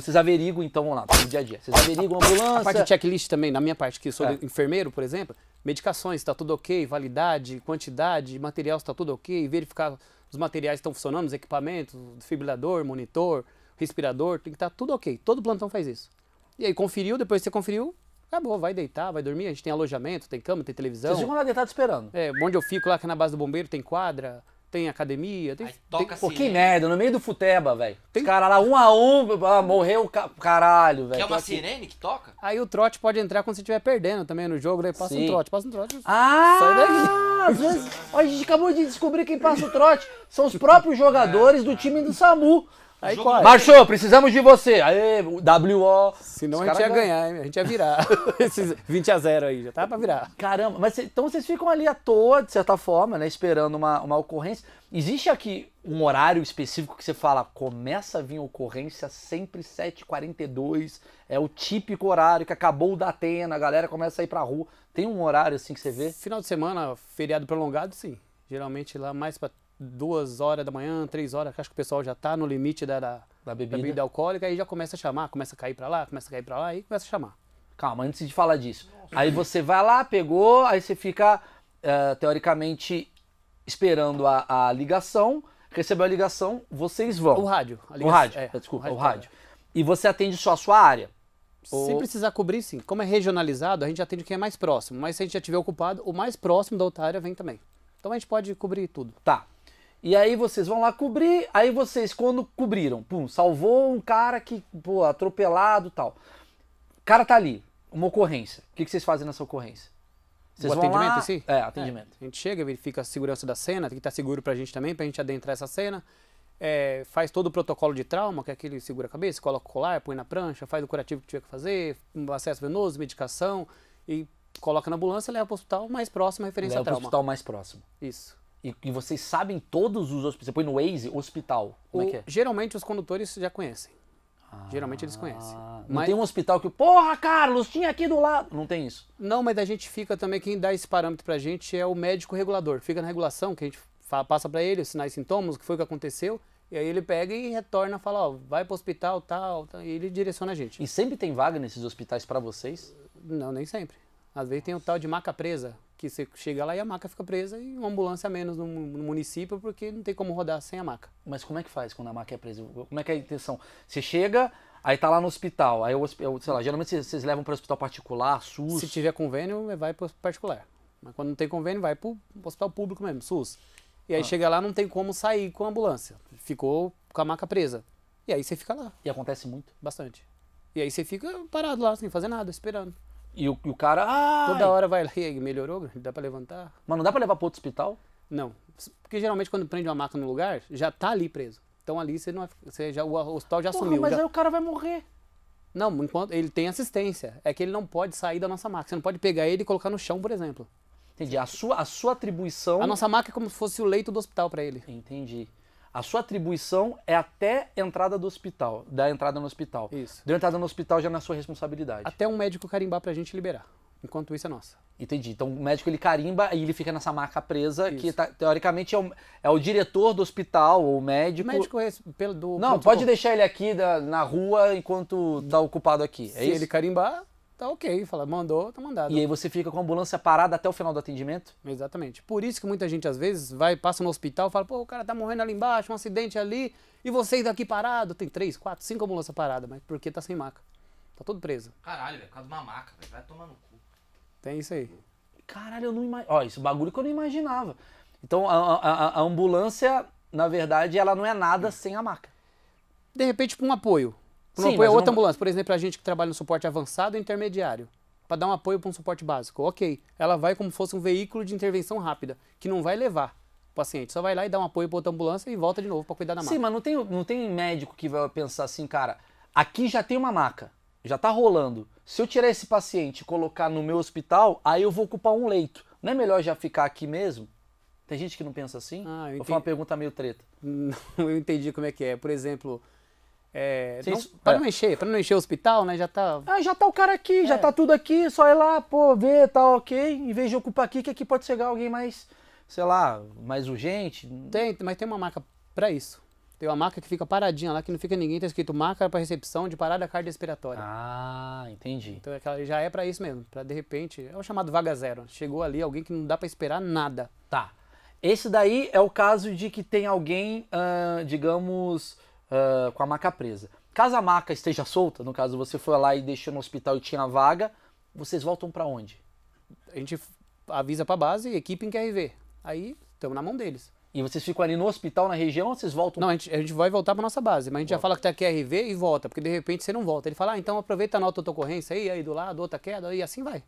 Vocês averiguam, então, vamos lá, tá, no dia a dia. Vocês averiguam a ambulância. A parte de checklist também, na minha parte, que sou é. enfermeiro, por exemplo, medicações, está tudo ok, validade, quantidade, material está tudo ok, verificar os materiais estão funcionando, os equipamentos, defibrilador monitor, respirador, tem que estar tá tudo ok. Todo plantão faz isso. E aí, conferiu, depois que você conferiu, acabou, vai deitar, vai dormir. A gente tem alojamento, tem cama, tem televisão. Vocês ficam lá deitados esperando. É, onde eu fico lá, que é na base do bombeiro, tem quadra, tem academia, tem. toca tem... Pô, que assim. merda, no meio do futeba, velho. Tem cara lá, um a um, ah, morreu ca... caralho, velho. É uma sirene que toca? Aí o trote pode entrar quando você estiver perdendo também no jogo, daí passa Sim. um trote, passa um trote. Ah! Sai daí. Às vezes, a gente acabou de descobrir quem passa o trote. São os tipo, próprios é. jogadores do time do SAMU. Aí quase. Marchou, precisamos de você. Aí, WO. Senão a gente ia ganhar, hein? a gente ia virar. Esses 20 a 0 aí, já tá pra virar. Caramba, mas então vocês ficam ali à toa, de certa forma, né? Esperando uma, uma ocorrência. Existe aqui um horário específico que você fala, começa a vir ocorrência sempre 7h42, é o típico horário que acabou o da Atena, a galera começa a ir pra rua. Tem um horário assim que você vê? Final de semana, feriado prolongado, sim. Geralmente lá mais pra duas horas da manhã, três horas, acho que o pessoal já está no limite da, da, da, bebida. da, bebida. alcoólica, aí já começa a chamar, começa a cair para lá, começa a cair para lá, aí começa a chamar. Calma, antes de falar disso. Nossa. Aí você vai lá, pegou, aí você fica, uh, teoricamente, esperando a, a, ligação, recebeu a ligação, vocês vão. O rádio. o rádio, é, é, desculpa, o rádio. O rádio. E você atende só a sua área. Se ou... precisar cobrir, sim. Como é regionalizado, a gente atende quem é mais próximo. Mas se a gente já estiver ocupado, o mais próximo da outra área vem também. Então a gente pode cobrir tudo. Tá. E aí vocês vão lá cobrir, aí vocês quando cobriram, pum, salvou um cara que, pô, atropelado, tal. O cara tá ali, uma ocorrência. O que, que vocês fazem nessa ocorrência? Vocês o vão atendimento lá... em si? É, é atendimento. É, a gente chega, verifica a segurança da cena, tem que estar tá seguro seguro pra gente também, pra gente adentrar essa cena. É, faz todo o protocolo de trauma, que é aquele segura a cabeça, coloca o colar, põe na prancha, faz o curativo que tiver que fazer, acesso venoso, medicação, e coloca na ambulância, e leva pro hospital mais próximo, referência leva a trauma. Leva pro hospital mais próximo. Isso. E, e vocês sabem todos os hospitais. Você põe no Waze, hospital. Como é o, é que é? Geralmente os condutores já conhecem. Ah, geralmente eles conhecem. Ah, não mas... tem um hospital que, porra, Carlos, tinha aqui do lado. Não tem isso. Não, mas a gente fica também, quem dá esse parâmetro pra gente é o médico regulador. Fica na regulação, que a gente fala, passa para ele os sinais sintomas, o que foi que aconteceu. E aí ele pega e retorna, fala, ó, vai pro hospital, tal, tal, e ele direciona a gente. E sempre tem vaga nesses hospitais para vocês? Não, nem sempre. Às vezes tem o tal de maca presa, que você chega lá e a maca fica presa e uma ambulância a menos no, no, município porque não tem como rodar sem a maca. Mas como é que faz quando a maca é presa? Como é que é a intenção? Você chega, aí tá lá no hospital, aí eu, sei lá, geralmente vocês, levam para hospital particular, SUS? Se tiver convênio, é, vai para particular. Mas quando não tem convênio, vai para o hospital público mesmo, SUS. E aí ah. chega lá, não tem como sair com a ambulância. Ficou com a maca presa. E aí você fica lá. E acontece muito? Bastante. E aí você fica parado lá, sem fazer nada, esperando. E o, e o cara. Ai. Toda hora vai lá e melhorou, dá pra levantar. Mas não dá pra levar pro outro hospital? Não. Porque geralmente quando prende uma maca no lugar, já tá ali preso. Então ali você não você já, o hospital já sumiu. Mas já... aí o cara vai morrer. Não, enquanto ele tem assistência. É que ele não pode sair da nossa maca. Você não pode pegar ele e colocar no chão, por exemplo. Entendi. A sua, a sua atribuição. A nossa maca é como se fosse o leito do hospital para ele. Entendi. A sua atribuição é até entrada do hospital, da entrada no hospital. Isso. da entrada no hospital já na é sua responsabilidade. Até um médico carimbar pra gente liberar. Enquanto isso é nossa. Entendi. Então o médico ele carimba e ele fica nessa marca presa, isso. que tá, teoricamente é o, é o, diretor do hospital ou o médico. O médico é pelo do. Não, pode deixar ele aqui da, na rua enquanto tá ocupado aqui. É Se isso? ele carimbar, tá ok. Fala, mandou, tá mandado. E aí você fica com a ambulância parada até o final do atendimento? Exatamente. Por isso que muita gente, às vezes, vai, passa no hospital fala, pô, o cara tá morrendo ali embaixo, um acidente ali, e vocês daqui parado. Tem três, quatro, cinco ambulâncias paradas, mas porque tá sem maca. Tá todo preso. Caralho, velho, por causa de uma maca, velho. Vai tomar no cu. Tem isso aí. Caralho, eu não imagino. Ó, isso é bagulho que eu não imaginava. Então, a, a, a ambulância, na verdade, ela não é nada hum. sem a maca. De repente, pra tipo, um apoio. Sim, apoio a outra não... ambulância. Por exemplo, é a gente que trabalha no suporte avançado e intermediário, para dar um apoio para um suporte básico. Ok, ela vai como fosse um veículo de intervenção rápida, que não vai levar o paciente. Só vai lá e dá um apoio para outra ambulância e volta de novo para cuidar da maca. Sim, mas não tem, não tem médico que vai pensar assim, cara, aqui já tem uma maca, já está rolando. Se eu tirar esse paciente e colocar no meu hospital, aí eu vou ocupar um leito. Não é melhor já ficar aqui mesmo? Tem gente que não pensa assim? Ah, eu entendi. Ou foi uma pergunta meio treta? Não, eu entendi como é que é. Por exemplo, é, é, não... Para não encher, para não encher o hospital, né? Já tá. Ah, já tá o cara aqui, já é. tá tudo aqui, só ir lá, pô, ver, tá ok. Em vez de ocupar aqui, que aqui pode chegar alguém mais, sei lá, mais urgente. Tem, mas tem uma marca para isso. Tem uma marca que fica paradinha lá, que não fica ninguém, tá escrito marca para recepção de parada cardiorrespiratória. Ah, entendi. Então é aquela, já é para isso mesmo, para de repente, é o chamado vaga zero. Chegou ali alguém que não dá para esperar nada. Tá. Esse daí é o caso de que tem alguém, uh, digamos, uh, com a maca presa. Caso a maca esteja solta, no caso você foi lá e deixou no hospital e tinha vaga, vocês voltam para onde? A gente avisa para base, equipe em QRV. Aí estamos na mão deles. E vocês ficam ali no hospital, na região, ou vocês voltam? Não, a gente, a gente vai voltar para nossa base, mas a gente volta. já fala que tá QRV e volta, porque de repente você não volta. Ele fala, ah, então aproveita a nota de ocorrência aí, aí do lado, outra queda, e assim vai.